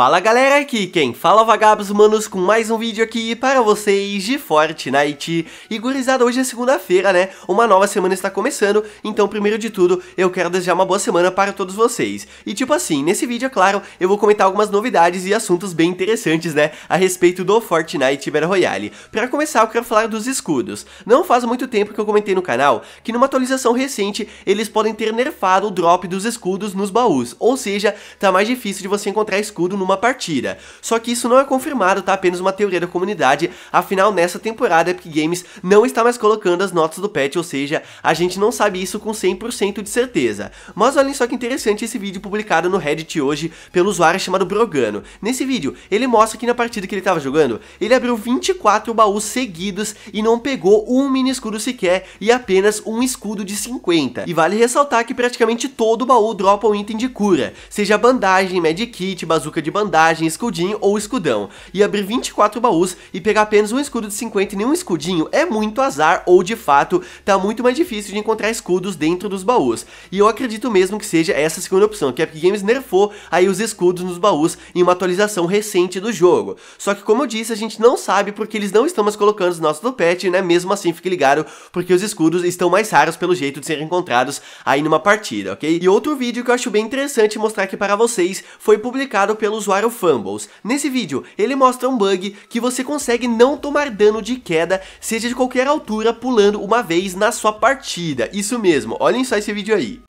Fala galera, aqui quem fala é Vagabos Humanos com mais um vídeo aqui para vocês de Fortnite. E gurizada, hoje é segunda-feira, né? Uma nova semana está começando, então primeiro de tudo eu quero desejar uma boa semana para todos vocês. E tipo assim, nesse vídeo, é claro, eu vou comentar algumas novidades e assuntos bem interessantes, né? A respeito do Fortnite Battle Royale. Para começar, eu quero falar dos escudos. Não faz muito tempo que eu comentei no canal que numa atualização recente eles podem ter nerfado o drop dos escudos nos baús, ou seja, tá mais difícil de você encontrar escudo numa uma partida. Só que isso não é confirmado, tá apenas uma teoria da comunidade, afinal nessa temporada Epic Games não está mais colocando as notas do patch, ou seja, a gente não sabe isso com 100% de certeza. Mas olhem só que interessante esse vídeo publicado no Reddit hoje pelo usuário chamado Brogano. Nesse vídeo, ele mostra que na partida que ele estava jogando, ele abriu 24 baús seguidos e não pegou um mini escudo sequer e apenas um escudo de 50. E vale ressaltar que praticamente todo baú dropa um item de cura, seja bandagem, medkit, bazuca de bandagem, escudinho ou escudão, e abrir 24 baús e pegar apenas um escudo de 50 e nenhum escudinho é muito azar ou de fato tá muito mais difícil de encontrar escudos dentro dos baús. E eu acredito mesmo que seja essa segunda opção, que a Epic Games nerfou aí os escudos nos baús em uma atualização recente do jogo. Só que como eu disse, a gente não sabe porque eles não estão mais colocando os nossos do patch, né? Mesmo assim, fique ligado, porque os escudos estão mais raros pelo jeito de serem encontrados aí numa partida, ok? E outro vídeo que eu acho bem interessante mostrar aqui para vocês foi publicado pelo usuário Fumbles. Nesse vídeo, ele mostra um bug que você consegue não tomar dano de queda, seja de qualquer altura, pulando uma vez na sua partida. Isso mesmo, olhem só esse vídeo aí.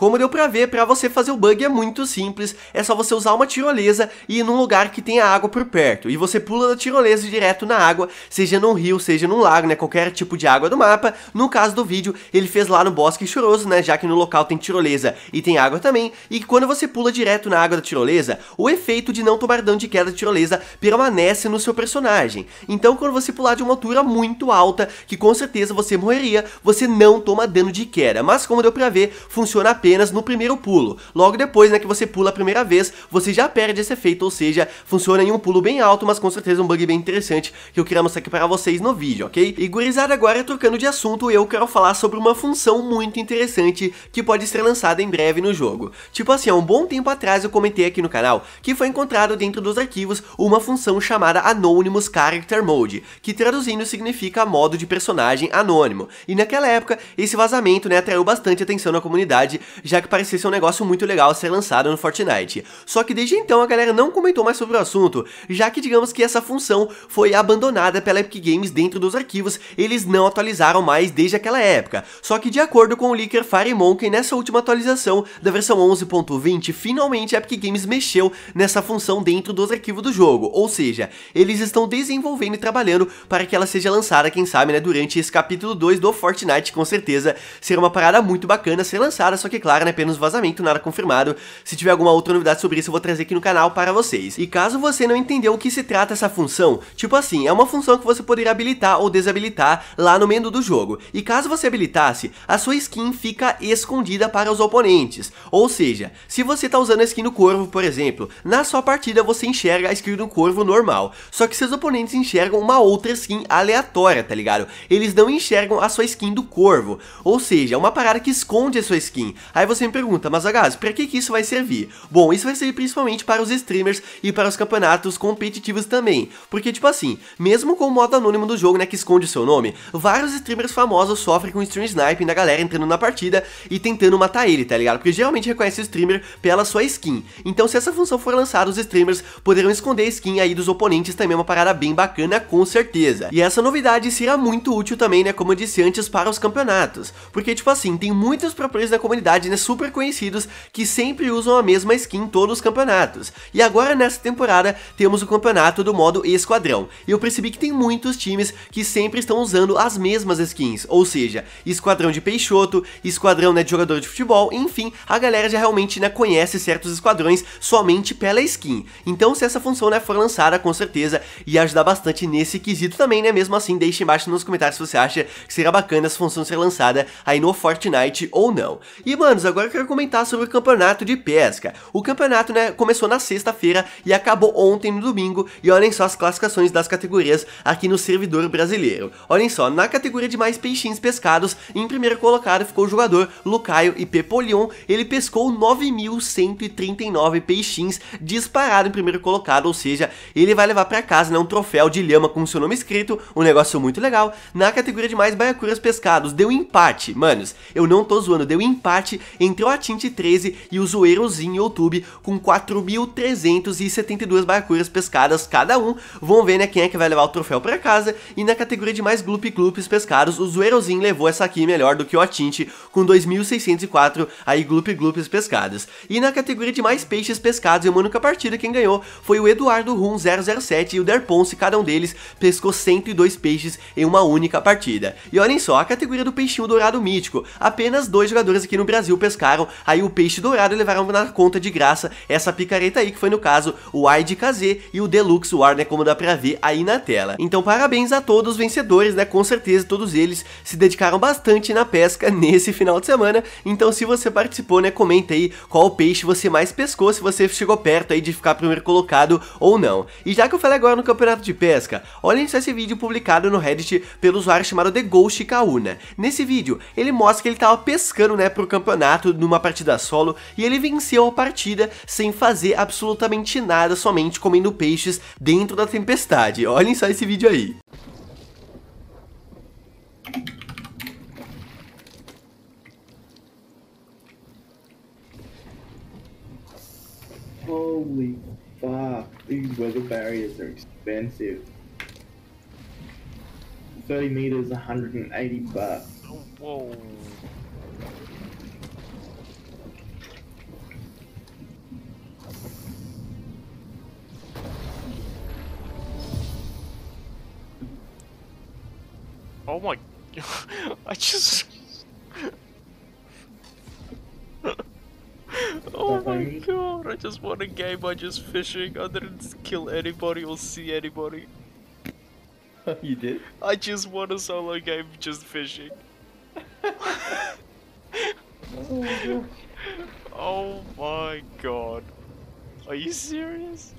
Como deu pra ver, pra você fazer o bug é muito simples, é só você usar uma tirolesa e ir num lugar que tenha água por perto. E você pula da tirolesa direto na água, seja num rio, seja num lago, né, qualquer tipo de água do mapa. No caso do vídeo, ele fez lá no Bosque Choroso, né, já que no local tem tirolesa e tem água também. E quando você pula direto na água da tirolesa, o efeito de não tomar dano de queda de tirolesa permanece no seu personagem. Então quando você pular de uma altura muito alta, que com certeza você morreria, você não toma dano de queda. Mas como deu pra ver, funciona apenas apenas no primeiro pulo. Logo depois, né, que você pula a primeira vez, você já perde esse efeito, ou seja, funciona em um pulo bem alto, mas com certeza um bug bem interessante que eu queria mostrar aqui para vocês no vídeo, ok? E gurizada, agora trocando de assunto, eu quero falar sobre uma função muito interessante que pode ser lançada em breve no jogo. Tipo assim, há um bom tempo atrás eu comentei aqui no canal que foi encontrado dentro dos arquivos uma função chamada Anonymous Character Mode, que traduzindo significa modo de personagem anônimo. E naquela época, esse vazamento né, atraiu bastante atenção na comunidade, já que parecia ser um negócio muito legal a ser lançado no Fortnite. Só que desde então a galera não comentou mais sobre o assunto, já que digamos que essa função foi abandonada pela Epic Games dentro dos arquivos, eles não atualizaram mais desde aquela época. Só que de acordo com o leaker que nessa última atualização da versão 11.20, finalmente a Epic Games mexeu nessa função dentro dos arquivos do jogo, ou seja, eles estão desenvolvendo e trabalhando para que ela seja lançada, quem sabe, né, durante esse capítulo 2 do Fortnite, com certeza, será uma parada muito bacana ser lançada, só que claro, claro, né, apenas vazamento, nada confirmado. Se tiver alguma outra novidade sobre isso, eu vou trazer aqui no canal para vocês. E caso você não entendeu o que se trata essa função, tipo assim, é uma função que você poderia habilitar ou desabilitar lá no menu do jogo. E caso você habilitasse, a sua skin fica escondida para os oponentes. Ou seja, se você tá usando a skin do Corvo, por exemplo, na sua partida você enxerga a skin do Corvo normal, só que seus oponentes enxergam uma outra skin aleatória, tá ligado? Eles não enxergam a sua skin do Corvo, ou seja, é uma parada que esconde a sua skin. A Aí você me pergunta, mas Agas, para que, que isso vai servir? Bom, isso vai servir principalmente para os streamers e para os campeonatos competitivos também. Porque, tipo assim, mesmo com o modo anônimo do jogo, né, que esconde o seu nome, vários streamers famosos sofrem com stream sniping da galera entrando na partida e tentando matar ele, tá ligado? Porque geralmente reconhece o streamer pela sua skin. Então, se essa função for lançada, os streamers poderão esconder a skin aí dos oponentes também, é uma parada bem bacana, com certeza. E essa novidade será muito útil também, né, como eu disse antes, para os campeonatos. Porque, tipo assim, tem muitos propriedades da comunidade super conhecidos que sempre usam a mesma skin em todos os campeonatos. E agora nessa temporada temos o campeonato do modo esquadrão. E eu percebi que tem muitos times que sempre estão usando as mesmas skins, ou seja, esquadrão de Peixoto, esquadrão né, de jogador de futebol, enfim, a galera já realmente né, conhece certos esquadrões somente pela skin. Então se essa função né, for lançada, com certeza ia ajudar bastante nesse quesito também, né? Mesmo assim, deixe embaixo nos comentários se você acha que seria bacana essa função ser lançada aí no Fortnite ou não. E, mano, Manos, agora eu quero comentar sobre o campeonato de pesca. O campeonato, né, começou na sexta-feira e acabou ontem no domingo, e olhem só as classificações das categorias aqui no servidor brasileiro. Olhem só, na categoria de mais peixinhos pescados, em primeiro colocado ficou o jogador Lucaio e Pepolion, ele pescou 9.139 peixinhos, disparado em primeiro colocado, ou seja, ele vai levar para casa né, um troféu de lhama com seu nome escrito, um negócio muito legal. Na categoria de mais baiacuras pescados, deu empate, manos, eu não tô zoando, deu empate entre o Atint 13 e o Zoeirozinho YouTube com 4.372 baiacuras pescadas cada um. vão ver né, quem é que vai levar o troféu para casa. E na categoria de mais gloop gloops pescados, o Zoeirozinho levou essa aqui melhor do que o Atint com 2.604 aí gloop gloops pescadas. E na categoria de mais peixes pescados em uma única partida, quem ganhou foi o Eduardo Rum 007 e o Der Ponce, cada um deles pescou 102 peixes em uma única partida. E olhem só, a categoria do peixinho dourado mítico, apenas dois jogadores aqui no Brasil Brasil pescaram aí o peixe dourado e levaram na conta de graça essa picareta aí, que foi no caso o de KZ e o Deluxe War, né, como dá pra ver aí na tela. Então parabéns a todos os vencedores, né, com certeza todos eles se dedicaram bastante na pesca nesse final de semana, então se você participou, né, comenta aí qual peixe você mais pescou, se você chegou perto aí de ficar primeiro colocado ou não. E já que eu falei agora no campeonato de pesca, olhem só esse vídeo publicado no Reddit pelo usuário chamado The Ghost Kauna. Nesse vídeo, ele mostra que ele tava pescando, né, pro campeonato campeonato numa partida solo e ele venceu a partida sem fazer absolutamente nada, somente comendo peixes dentro da tempestade. Olhem só esse vídeo aí. Holy fuck, these weather barriers are expensive. 30 meters, 180 bucks. Whoa. Oh my... I just... oh my god, I just won a game by just fishing. I didn't kill anybody or see anybody. you did? I just won a solo game just fishing. oh, oh my god. Are you serious?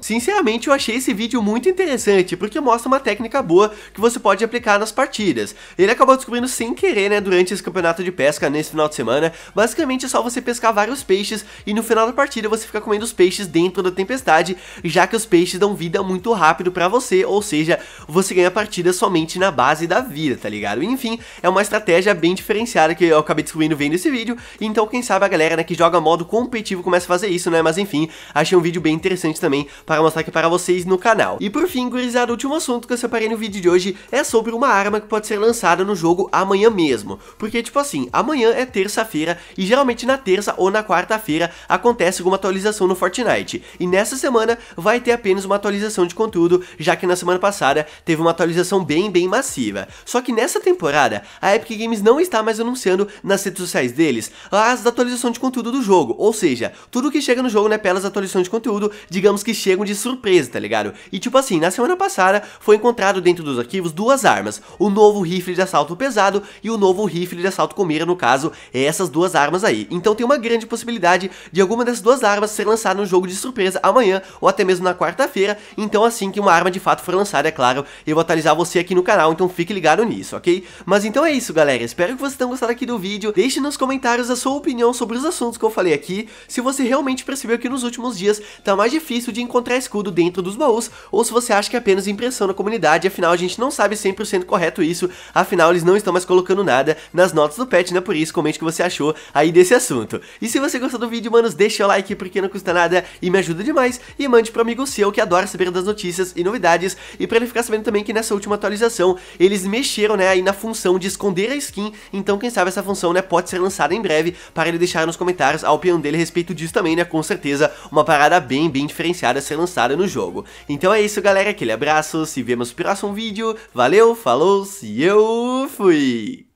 Sinceramente, eu achei esse vídeo muito interessante, porque mostra uma técnica boa que você pode aplicar nas partidas. Ele acabou descobrindo sem querer, né, durante esse campeonato de pesca nesse final de semana. Basicamente é só você pescar vários peixes e no final da partida você fica comendo os peixes dentro da tempestade, já que os peixes dão vida muito rápido pra você, ou seja, você ganha a partida somente na base da vida, tá ligado? Enfim, é uma estratégia bem diferenciada que eu acabei descobrindo vendo esse vídeo, então quem sabe a galera né, que joga modo competitivo começa a fazer isso, né, mas enfim, achei um vídeo bem interessante também para mostrar aqui para vocês no canal. E por fim, gurizada, o último assunto que eu separei no vídeo de hoje é sobre uma arma que pode ser lançada no jogo amanhã mesmo. Porque, tipo assim, amanhã é terça-feira e geralmente na terça ou na quarta-feira acontece alguma atualização no Fortnite. E nessa semana vai ter apenas uma atualização de conteúdo, já que na semana passada teve uma atualização bem, bem massiva. Só que nessa temporada, a Epic Games não está mais anunciando nas redes sociais deles as atualizações de conteúdo do jogo. Ou seja, tudo que chega no jogo, né, pelas atualizações de conteúdo, digamos que chega de surpresa, tá ligado? E tipo assim, na semana passada foi encontrado dentro dos arquivos duas armas, o novo rifle de assalto pesado e o novo rifle de assalto com mira, no caso, é essas duas armas aí. Então tem uma grande possibilidade de alguma dessas duas armas ser lançada no jogo de surpresa amanhã ou até mesmo na quarta-feira, então assim que uma arma de fato for lançada, é claro, eu vou atualizar você aqui no canal, então fique ligado nisso, ok? Mas então é isso, galera, espero que vocês tenham gostado aqui do vídeo, deixe nos comentários a sua opinião sobre os assuntos que eu falei aqui, se você realmente percebeu que nos últimos dias tá mais difícil de encontrar encontrar escudo dentro dos baús, ou se você acha que é apenas impressão da comunidade, afinal a gente não sabe 100% correto isso, afinal eles não estão mais colocando nada nas notas do patch, né? Por isso, comente o que você achou aí desse assunto. E se você gostou do vídeo, manos, deixa o like porque não custa nada e me ajuda demais, e mande pro amigo seu que adora saber das notícias e novidades, e para ele ficar sabendo também que nessa última atualização eles mexeram, né, aí na função de esconder a skin, então quem sabe essa função, né, pode ser lançada em breve para ele deixar nos comentários a opinião dele a respeito disso também, né, com certeza uma parada bem, bem diferenciada sendo lançada no jogo. Então é isso galera, aquele abraço, se vemos no próximo vídeo, valeu, falou, se eu fui!